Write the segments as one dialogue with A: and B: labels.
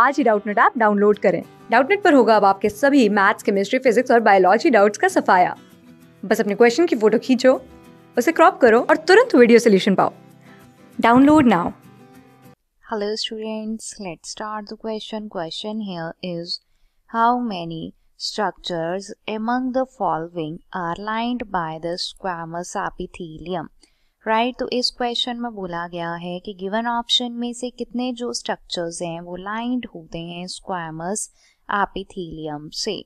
A: आज ही Doubtnut app download करें डाउटनेट पर होगा अब आपके सभी मैथ्स केमिस्ट्री फिजिक्स और बायोलॉजी डाउट्स का सफाया बस अपने क्वेश्चन की फोटो खींचो उसे क्रॉप करो और तुरंत वीडियो सोल्यूशन पाओ download now
B: hello students let start the question question here is how many structures among the following are lined by the squamous epithelium right right, तो इस क्वेश्चन में बोला गया है कि गिवन ऑप्शन में से कितने जो स्ट्रक्चर्स हैं वो लाइंड होते हैं स्क्वायमस आपिथीलियम से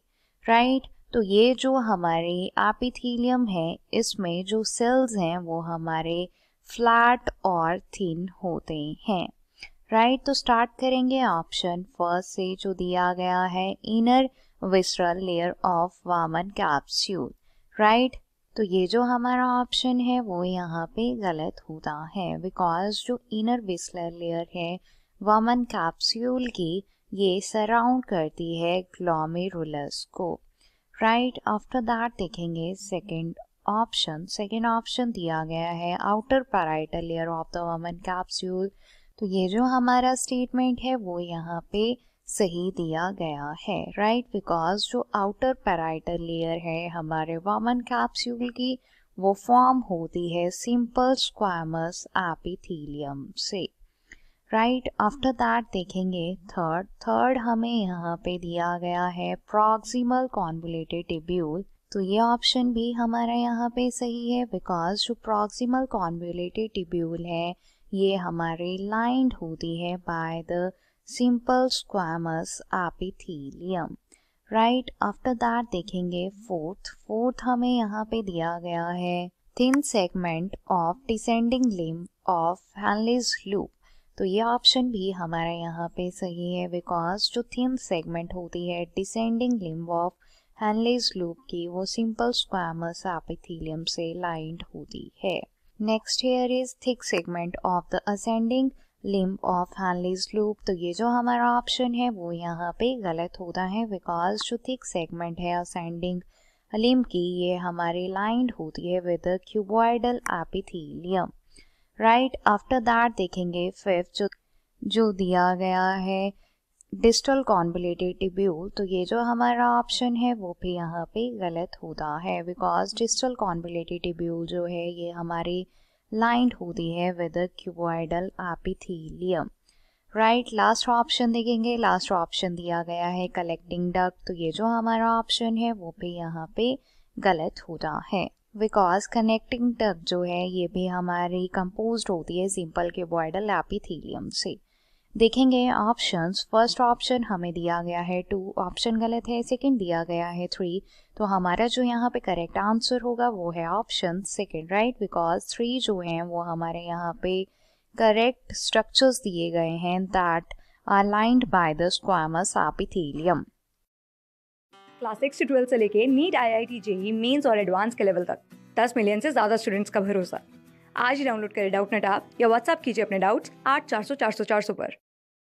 B: राइट right? तो ये जो हमारे आपिथीलियम है इसमें जो सेल्स हैं वो हमारे फ्लैट और थिन होते हैं राइट right? तो स्टार्ट करेंगे ऑप्शन फर्स्ट से जो दिया गया है inner visceral layer of Bowman capsule right तो ये जो हमारा ऑप्शन है वो यहाँ पे गलत होता है बिकॉज जो इनर विस्लर लेयर है वमन कैप्स्यूल की ये सराउंड करती है ग्लोमेरुलस को राइट आफ्टर दैट देखेंगे सेकेंड ऑप्शन सेकेंड ऑप्शन दिया गया है outer parietal layer of the Bowman capsule तो ये जो हमारा स्टेटमेंट है वो यहाँ पे सही दिया गया है राइट right? बिकॉज जो आउटर पैराइटल लेयर है हमारे वामन कैप्स्यूल की वो फॉर्म होती है सिंपल स्क्वामस एपिथीलियम से राइट आफ्टर दैट देखेंगे थर्ड थर्ड हमें यहाँ पे दिया गया है प्रॉक्सिमल कॉन्वुलेटेड टिब्यूल तो ये ऑप्शन भी हमारा यहाँ पे सही है बिकॉज जो प्रॉक्सिमल कॉन्वुलेटेड टिब्यूल है ये हमारे लाइंड होती है by the simple squamous epithelium right after that देखेंगे फोर्थ फोर्थ हमें यहाँ पे दिया गया है thin segment of descending limb of Henle's loop तो ये ऑप्शन भी हमारा यहाँ पे सही है बिकॉज जो थिन सेगमेंट होती है descending limb of Henle's loop की वो सिंपल स्क्वामस एपिथीलियम से लाइंड होती है next here is thick segment of the ascending limb of Henle's loop तो ये जो हमारा ऑप्शन है वो यहाँ पे गलत होता है बिकॉज जो थिक सेगमेंट है असेंडिंग लिम्ब की ये हमारी लाइंड होती है with cuboidal epithelium right after that देखेंगे फिफ्थ जो जो दिया गया है डिस्टल कॉन्बुलेटेड टिब्यूल तो ये जो हमारा ऑप्शन है वो भी यहाँ पे गलत होता है बिकॉज डिस्टल कॉन्बुलेटेड टिब्यूल जो है ये हमारी लाइंड होती है with cuboidal epithelium right last option देखेंगे लास्ट ऑप्शन दिया गया है कलेक्टिंग डक तो ये जो हमारा ऑप्शन है वो भी यहाँ पे गलत होता है बिकॉज कनेक्टिंग डक जो है ये भी हमारी कंपोज होती है सिंपल क्यूबॉइडल एपिथीलियम से देखेंगे ऑप्शंस फर्स्ट ऑप्शन हमें दिया गया है टू ऑप्शन गलत है सेकंड दिया गया है थ्री तो हमारा जो यहाँ पे करेक्ट आंसर होगा वो है option second right because three जो है वो हमारे यहाँ पे करेक्ट स्ट्रक्चर्स दिए गए हैं that are lined by the squamous epithelium
A: class six to twelfth से लेके NEET I I T JEE mains और एडवांस के लेवल तक दस मिलियन से ज़्यादा स्टूडेंट्स का भरोसा आज ही डाउनलोड करें डाउट नेट आप या व्हाट्सअप कीजिए अपने डाउट्स आठ चार सौ चार सौ चार सौ पर